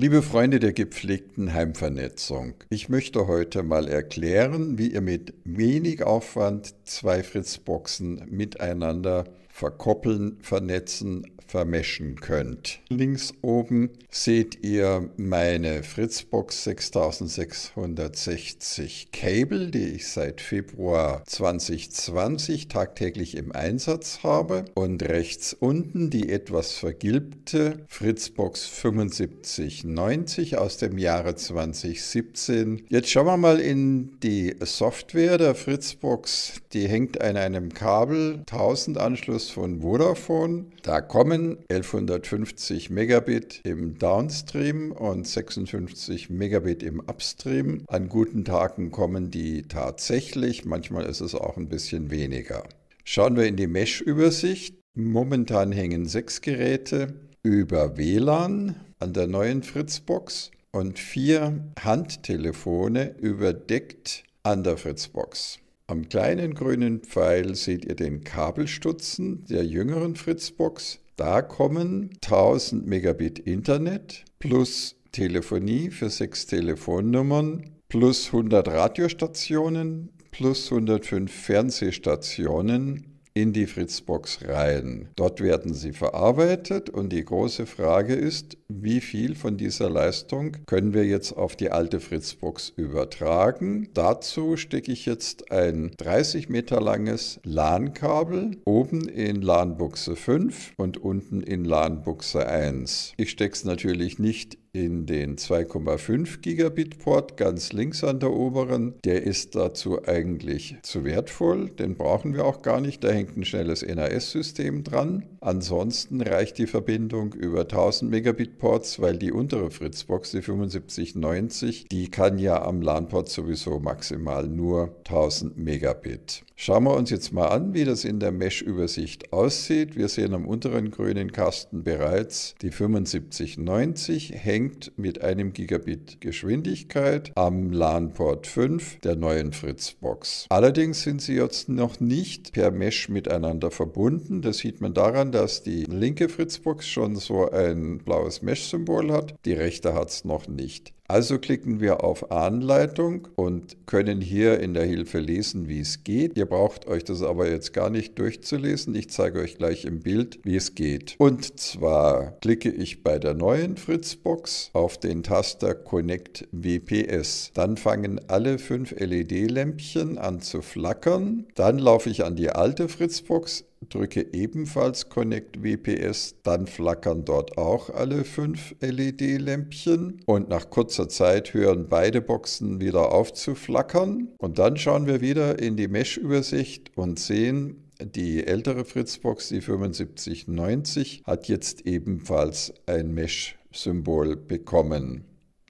Liebe Freunde der gepflegten Heimvernetzung, ich möchte heute mal erklären, wie ihr mit wenig Aufwand zwei Fritzboxen miteinander verkoppeln, vernetzen, vermeschen könnt. Links oben seht ihr meine Fritzbox 6660 Cable, die ich seit Februar 2020 tagtäglich im Einsatz habe. Und rechts unten die etwas vergilbte Fritzbox 7590 aus dem Jahre 2017. Jetzt schauen wir mal in die Software der Fritzbox. Die hängt an einem Kabel 1000 Anschluss von Vodafone. Da kommen 1150 Megabit im Downstream und 56 Megabit im Upstream. An guten Tagen kommen die tatsächlich, manchmal ist es auch ein bisschen weniger. Schauen wir in die Mesh-Übersicht. Momentan hängen sechs Geräte über WLAN an der neuen Fritzbox und vier Handtelefone überdeckt an der Fritzbox. Am kleinen grünen Pfeil seht ihr den Kabelstutzen der jüngeren Fritzbox. Da kommen 1000 Megabit Internet plus Telefonie für sechs Telefonnummern plus 100 Radiostationen plus 105 Fernsehstationen in die Fritzbox rein. Dort werden sie verarbeitet und die große Frage ist, wie viel von dieser Leistung können wir jetzt auf die alte Fritzbox übertragen. Dazu stecke ich jetzt ein 30 Meter langes LAN-Kabel oben in LAN-Buchse 5 und unten in LAN-Buchse 1. Ich stecke es natürlich nicht in in den 2,5 Gigabit Port ganz links an der oberen. Der ist dazu eigentlich zu wertvoll, den brauchen wir auch gar nicht, da hängt ein schnelles NAS-System dran. Ansonsten reicht die Verbindung über 1000 Megabit Ports, weil die untere Fritzbox, die 7590, die kann ja am LAN-Port sowieso maximal nur 1000 Megabit. Schauen wir uns jetzt mal an, wie das in der Mesh-Übersicht aussieht. Wir sehen am unteren grünen Kasten bereits die 7590 hängt denkt mit einem Gigabit Geschwindigkeit am LAN-Port 5 der neuen Fritzbox. Allerdings sind sie jetzt noch nicht per Mesh miteinander verbunden. Das sieht man daran, dass die linke Fritzbox schon so ein blaues Mesh-Symbol hat, die rechte hat es noch nicht. Also klicken wir auf Anleitung und können hier in der Hilfe lesen, wie es geht. Ihr braucht euch das aber jetzt gar nicht durchzulesen. Ich zeige euch gleich im Bild, wie es geht. Und zwar klicke ich bei der neuen Fritzbox auf den Taster Connect WPS. Dann fangen alle fünf LED-Lämpchen an zu flackern. Dann laufe ich an die alte Fritzbox drücke ebenfalls Connect WPS, dann flackern dort auch alle fünf LED-Lämpchen und nach kurzer Zeit hören beide Boxen wieder auf zu flackern. Und dann schauen wir wieder in die Mesh-Übersicht und sehen, die ältere Fritzbox, die 7590, hat jetzt ebenfalls ein Mesh-Symbol bekommen.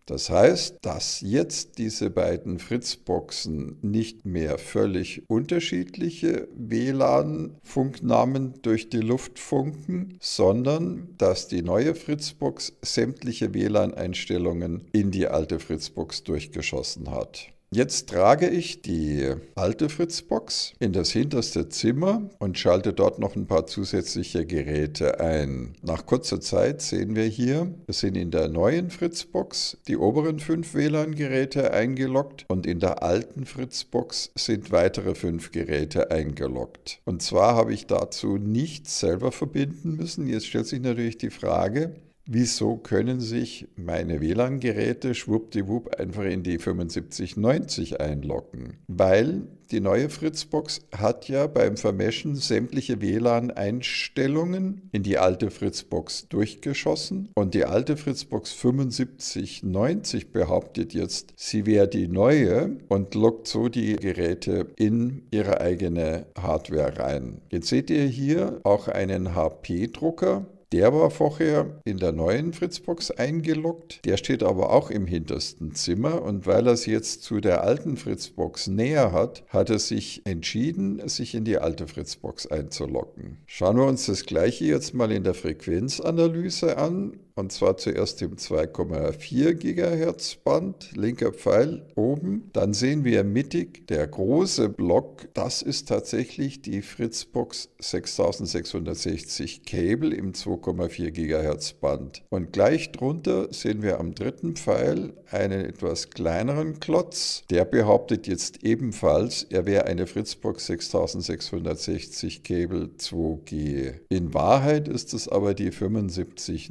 Das heißt, dass jetzt diese beiden Fritzboxen nicht mehr völlig unterschiedliche WLAN-Funknamen durch die Luft funken, sondern dass die neue Fritzbox sämtliche WLAN-Einstellungen in die alte Fritzbox durchgeschossen hat. Jetzt trage ich die alte Fritzbox in das hinterste Zimmer und schalte dort noch ein paar zusätzliche Geräte ein. Nach kurzer Zeit sehen wir hier, es sind in der neuen Fritzbox die oberen fünf WLAN-Geräte eingeloggt und in der alten Fritzbox sind weitere fünf Geräte eingeloggt. Und zwar habe ich dazu nichts selber verbinden müssen. Jetzt stellt sich natürlich die Frage, wieso können sich meine WLAN-Geräte schwuppdiwupp einfach in die 7590 einloggen? Weil die neue Fritzbox hat ja beim Vermeschen sämtliche WLAN-Einstellungen in die alte Fritzbox durchgeschossen und die alte Fritzbox 7590 behauptet jetzt, sie wäre die neue und lockt so die Geräte in ihre eigene Hardware rein. Jetzt seht ihr hier auch einen HP-Drucker der war vorher in der neuen Fritzbox eingeloggt. Der steht aber auch im hintersten Zimmer. Und weil er es jetzt zu der alten Fritzbox näher hat, hat er sich entschieden, sich in die alte Fritzbox einzuloggen. Schauen wir uns das gleiche jetzt mal in der Frequenzanalyse an und zwar zuerst im 2,4 GHz Band, linker Pfeil oben. Dann sehen wir mittig der große Block. Das ist tatsächlich die Fritzbox 6660 Cable im 2,4 GHz Band. Und gleich drunter sehen wir am dritten Pfeil einen etwas kleineren Klotz. Der behauptet jetzt ebenfalls, er wäre eine Fritzbox 6660 Cable 2G. In Wahrheit ist es aber die 7590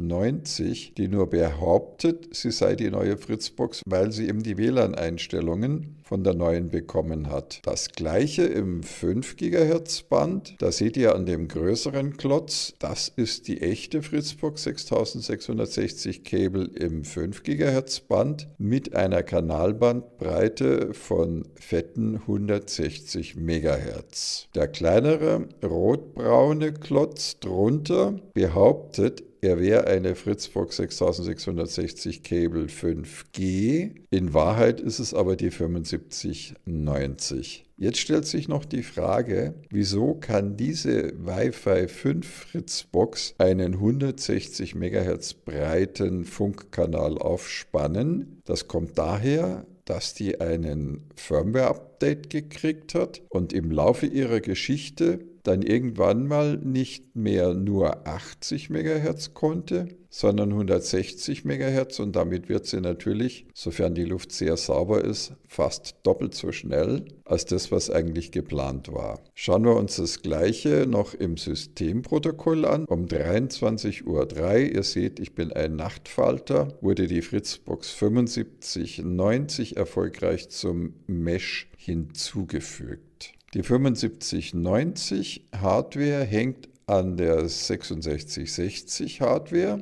Leipzig, die nur behauptet, sie sei die neue Fritzbox, weil sie eben die WLAN-Einstellungen von der neuen bekommen hat. Das gleiche im 5 GHz Band, da seht ihr an dem größeren Klotz, das ist die echte Fritzbox 6660 Cable im 5 GHz Band mit einer Kanalbandbreite von fetten 160 MHz. Der kleinere rotbraune Klotz drunter behauptet, er wäre eine Fritzbox 6660 Cable 5G. In Wahrheit ist es aber die 7590. Jetzt stellt sich noch die Frage, wieso kann diese Wi-Fi 5 Fritzbox einen 160 MHz breiten Funkkanal aufspannen? Das kommt daher, dass die einen Firmware-Update gekriegt hat und im Laufe ihrer Geschichte dann irgendwann mal nicht mehr nur 80 MHz konnte, sondern 160 MHz und damit wird sie natürlich, sofern die Luft sehr sauber ist, fast doppelt so schnell als das, was eigentlich geplant war. Schauen wir uns das gleiche noch im Systemprotokoll an. Um 23.03 Uhr, ihr seht, ich bin ein Nachtfalter, wurde die Fritzbox 7590 erfolgreich zum Mesh hinzugefügt. Die 7590 Hardware hängt an der 6660 Hardware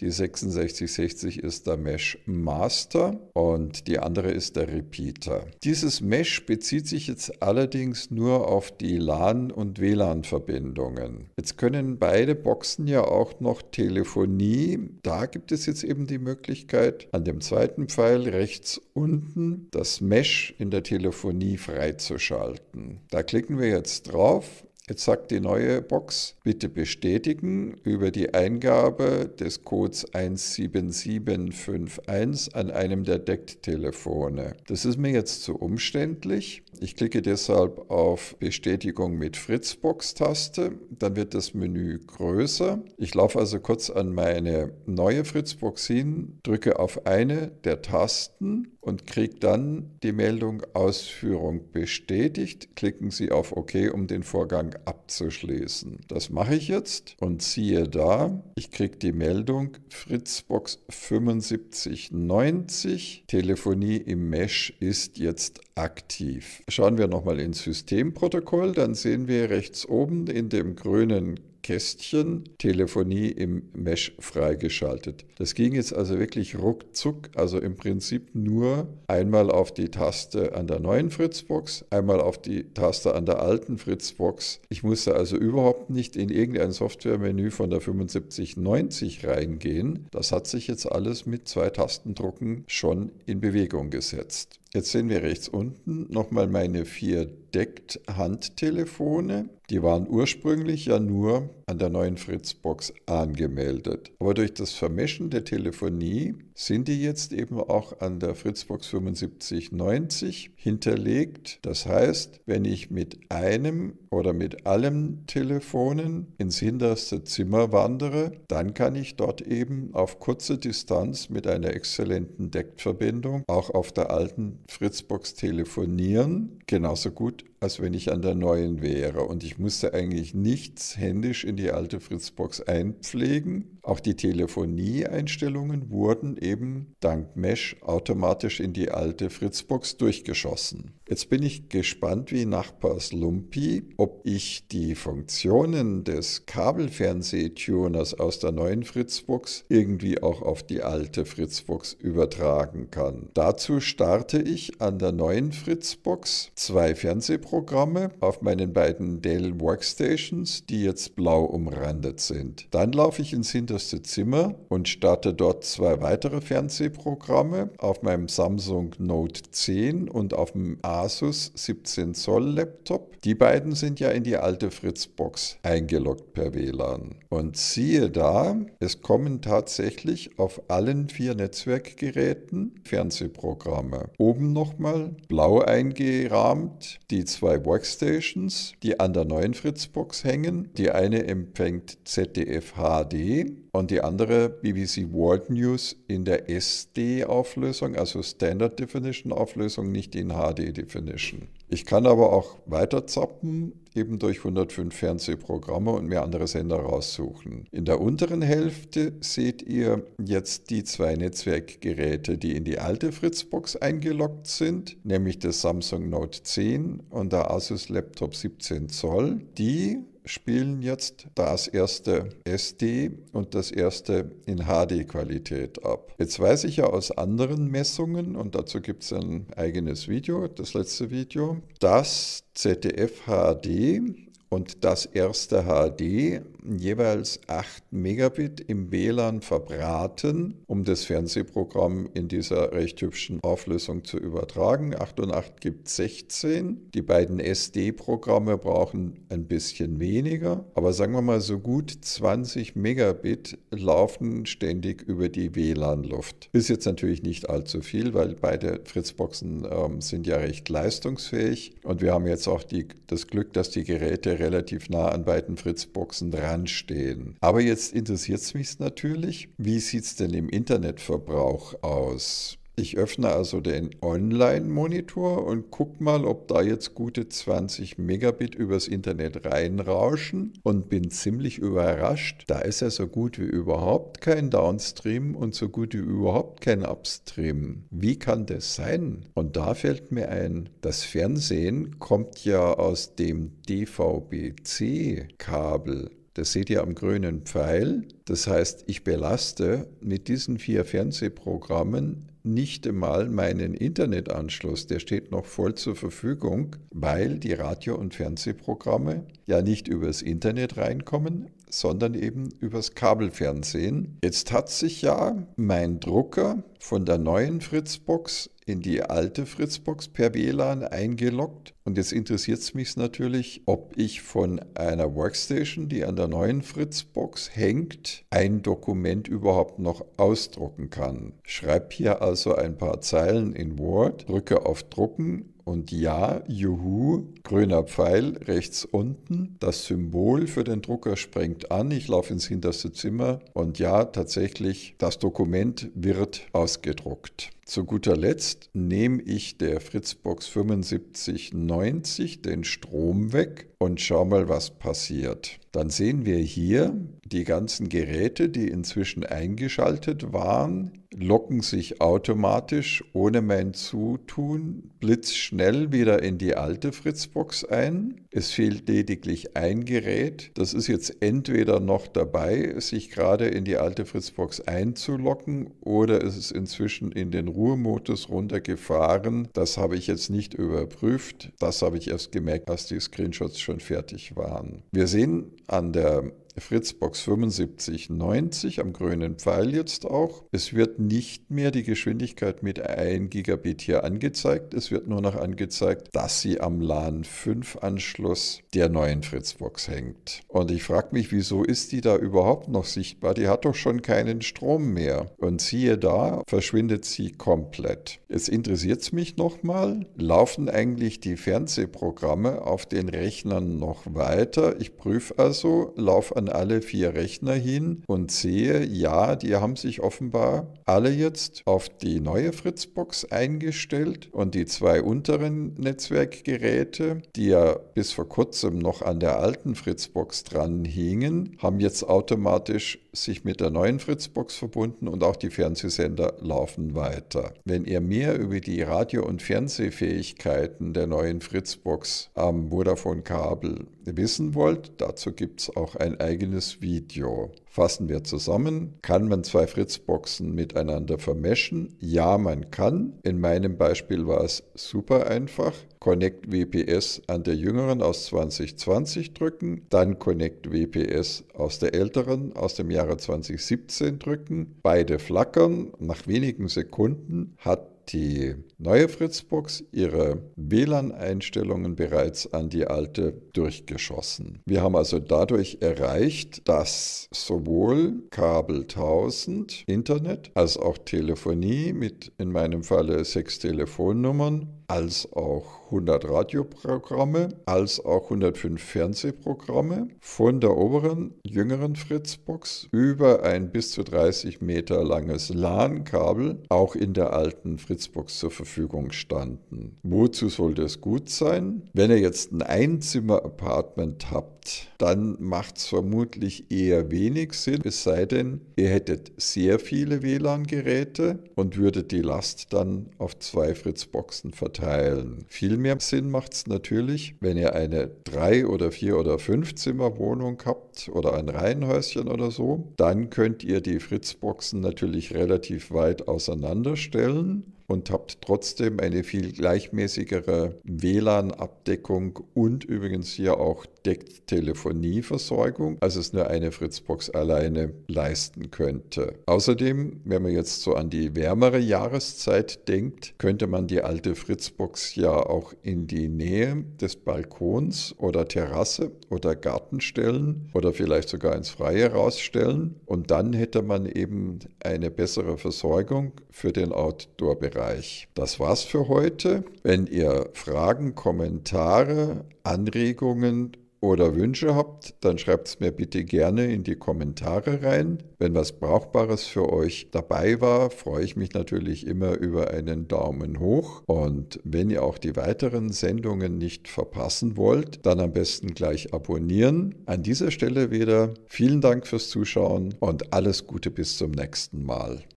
die 6660 ist der Mesh Master und die andere ist der Repeater. Dieses Mesh bezieht sich jetzt allerdings nur auf die LAN- und WLAN-Verbindungen. Jetzt können beide Boxen ja auch noch Telefonie. Da gibt es jetzt eben die Möglichkeit, an dem zweiten Pfeil rechts unten das Mesh in der Telefonie freizuschalten. Da klicken wir jetzt drauf Jetzt sagt die neue Box, bitte bestätigen über die Eingabe des Codes 17751 an einem der Decktelefone. Das ist mir jetzt zu umständlich. Ich klicke deshalb auf Bestätigung mit Fritzbox-Taste. Dann wird das Menü größer. Ich laufe also kurz an meine neue Fritzbox hin, drücke auf eine der Tasten und kriegt dann die Meldung Ausführung bestätigt. Klicken Sie auf OK, um den Vorgang abzuschließen. Das mache ich jetzt und ziehe da, ich kriege die Meldung Fritzbox 7590, Telefonie im Mesh ist jetzt aktiv. Schauen wir nochmal ins Systemprotokoll, dann sehen wir rechts oben in dem grünen Kästchen Telefonie im Mesh freigeschaltet. Das ging jetzt also wirklich ruckzuck, also im Prinzip nur einmal auf die Taste an der neuen Fritzbox, einmal auf die Taste an der alten Fritzbox. Ich musste also überhaupt nicht in irgendein Softwaremenü von der 7590 reingehen. Das hat sich jetzt alles mit zwei Tastendrucken schon in Bewegung gesetzt. Jetzt sehen wir rechts unten nochmal meine vier Deckt-Handtelefone. Die waren ursprünglich ja nur an der neuen Fritzbox angemeldet. Aber durch das Vermischen der Telefonie sind die jetzt eben auch an der Fritzbox 7590 hinterlegt. Das heißt, wenn ich mit einem oder mit allen Telefonen ins hinterste Zimmer wandere, dann kann ich dort eben auf kurze Distanz mit einer exzellenten Deckverbindung auch auf der alten Fritzbox telefonieren, genauso gut als wenn ich an der neuen wäre. Und ich musste eigentlich nichts händisch in die alte Fritzbox einpflegen. Auch die Telefonieeinstellungen wurden eben dank Mesh automatisch in die alte Fritzbox durchgeschossen. Jetzt bin ich gespannt wie Nachbars Lumpi, ob ich die Funktionen des Kabelfernsehtuners aus der neuen Fritzbox irgendwie auch auf die alte Fritzbox übertragen kann. Dazu starte ich an der neuen Fritzbox zwei Fernsehprogramme auf meinen beiden Dell Workstations, die jetzt blau umrandet sind. Dann laufe ich ins Hintergrund erste Zimmer und starte dort zwei weitere Fernsehprogramme auf meinem Samsung Note 10 und auf dem Asus 17 Zoll Laptop. Die beiden sind ja in die alte Fritzbox eingeloggt per WLAN. Und siehe da, es kommen tatsächlich auf allen vier Netzwerkgeräten Fernsehprogramme. Oben nochmal blau eingerahmt die zwei Workstations, die an der neuen Fritzbox hängen. Die eine empfängt ZDF HD und die andere BBC World News in der SD-Auflösung, also Standard Definition Auflösung, nicht in HD Definition. Ich kann aber auch weiter zappen, eben durch 105 Fernsehprogramme und mir andere Sender raussuchen. In der unteren Hälfte seht ihr jetzt die zwei Netzwerkgeräte, die in die alte Fritzbox eingeloggt sind, nämlich das Samsung Note 10 und der Asus Laptop 17 Zoll. Die spielen jetzt das erste SD und das erste in HD-Qualität ab. Jetzt weiß ich ja aus anderen Messungen, und dazu gibt es ein eigenes Video, das letzte Video, dass ZDF HD und das erste HD jeweils 8 Megabit im WLAN verbraten, um das Fernsehprogramm in dieser recht hübschen Auflösung zu übertragen. 8 und 8 gibt 16. Die beiden SD-Programme brauchen ein bisschen weniger, aber sagen wir mal so gut 20 Megabit laufen ständig über die WLAN-Luft. Ist jetzt natürlich nicht allzu viel, weil beide Fritzboxen ähm, sind ja recht leistungsfähig und wir haben jetzt auch die, das Glück, dass die Geräte relativ nah an beiden Fritzboxen dran voranstehen. Aber jetzt interessiert es mich natürlich, wie sieht es denn im Internetverbrauch aus? Ich öffne also den Online-Monitor und gucke mal, ob da jetzt gute 20 Megabit übers Internet reinrauschen und bin ziemlich überrascht. Da ist ja so gut wie überhaupt kein Downstream und so gut wie überhaupt kein Upstream. Wie kann das sein? Und da fällt mir ein, das Fernsehen kommt ja aus dem DVB-C-Kabel. Das seht ihr am grünen Pfeil. Das heißt, ich belaste mit diesen vier Fernsehprogrammen nicht einmal meinen Internetanschluss. Der steht noch voll zur Verfügung, weil die Radio- und Fernsehprogramme ja nicht übers Internet reinkommen, sondern eben übers Kabelfernsehen. Jetzt hat sich ja mein Drucker von der neuen Fritzbox in die alte Fritzbox per WLAN eingeloggt. Und jetzt interessiert es mich natürlich, ob ich von einer Workstation, die an der neuen Fritzbox hängt, ein Dokument überhaupt noch ausdrucken kann. Schreibe hier also ein paar Zeilen in Word, drücke auf Drucken und ja, juhu, grüner Pfeil rechts unten. Das Symbol für den Drucker sprengt an. Ich laufe ins hinterste Zimmer und ja, tatsächlich, das Dokument wird ausgedruckt. Zu guter Letzt nehme ich der Fritzbox 7590 den Strom weg und schau mal, was passiert. Dann sehen wir hier, die ganzen Geräte, die inzwischen eingeschaltet waren, locken sich automatisch ohne mein Zutun blitzschnell wieder in die alte Fritzbox ein. Es fehlt lediglich ein Gerät. Das ist jetzt entweder noch dabei, sich gerade in die alte Fritzbox einzulocken oder es ist inzwischen in den Ruhemodus runtergefahren. Das habe ich jetzt nicht überprüft. Das habe ich erst gemerkt, als die Screenshots schon fertig waren. Wir sehen an der Fritzbox 7590 am grünen Pfeil jetzt auch. Es wird nicht mehr die Geschwindigkeit mit 1 Gigabit hier angezeigt. Es wird nur noch angezeigt, dass sie am LAN 5 Anschluss der neuen Fritzbox hängt. Und ich frage mich, wieso ist die da überhaupt noch sichtbar? Die hat doch schon keinen Strom mehr. Und siehe da, verschwindet sie komplett. Jetzt interessiert es mich nochmal, laufen eigentlich die Fernsehprogramme auf den Rechnern noch weiter? Ich prüfe also, laufe an an alle vier Rechner hin und sehe, ja, die haben sich offenbar alle jetzt auf die neue Fritzbox eingestellt und die zwei unteren Netzwerkgeräte, die ja bis vor kurzem noch an der alten Fritzbox dran hingen, haben jetzt automatisch sich mit der neuen Fritzbox verbunden und auch die Fernsehsender laufen weiter. Wenn ihr mehr über die Radio- und Fernsehfähigkeiten der neuen Fritzbox am Vodafone-Kabel wissen wollt, dazu gibt es auch ein eigenes Video. Fassen wir zusammen, kann man zwei Fritzboxen miteinander vermischen? Ja, man kann. In meinem Beispiel war es super einfach. Connect WPS an der jüngeren aus 2020 drücken, dann Connect WPS aus der älteren aus dem Jahre 2017 drücken, beide flackern, nach wenigen Sekunden hat die neue Fritzbox ihre WLAN-Einstellungen bereits an die alte durchgeschossen. Wir haben also dadurch erreicht, dass sowohl Kabel 1000, Internet als auch Telefonie mit in meinem Falle sechs Telefonnummern als auch 100 Radioprogramme, als auch 105 Fernsehprogramme von der oberen, jüngeren Fritzbox über ein bis zu 30 Meter langes LAN-Kabel auch in der alten Fritzbox zur Verfügung standen. Wozu soll das gut sein? Wenn ihr jetzt ein Einzimmer-Apartment habt, dann macht es vermutlich eher wenig Sinn, es sei denn, ihr hättet sehr viele WLAN-Geräte und würdet die Last dann auf zwei Fritzboxen verteilen verteilen. Viel mehr Sinn macht es natürlich, wenn ihr eine drei oder vier oder fünf Zimmer Wohnung habt oder ein Reihenhäuschen oder so, dann könnt ihr die Fritzboxen natürlich relativ weit auseinanderstellen und habt trotzdem eine viel gleichmäßigere WLAN-Abdeckung und übrigens hier auch deckt Telefonieversorgung, als es nur eine Fritzbox alleine leisten könnte. Außerdem, wenn man jetzt so an die wärmere Jahreszeit denkt, könnte man die alte Fritzbox ja auch in die Nähe des Balkons oder Terrasse oder Garten stellen oder vielleicht sogar ins Freie rausstellen und dann hätte man eben eine bessere Versorgung für den Outdoor-Bereich. Das war's für heute. Wenn ihr Fragen, Kommentare, Anregungen oder Wünsche habt, dann schreibt es mir bitte gerne in die Kommentare rein. Wenn was Brauchbares für euch dabei war, freue ich mich natürlich immer über einen Daumen hoch. Und wenn ihr auch die weiteren Sendungen nicht verpassen wollt, dann am besten gleich abonnieren. An dieser Stelle wieder vielen Dank fürs Zuschauen und alles Gute bis zum nächsten Mal.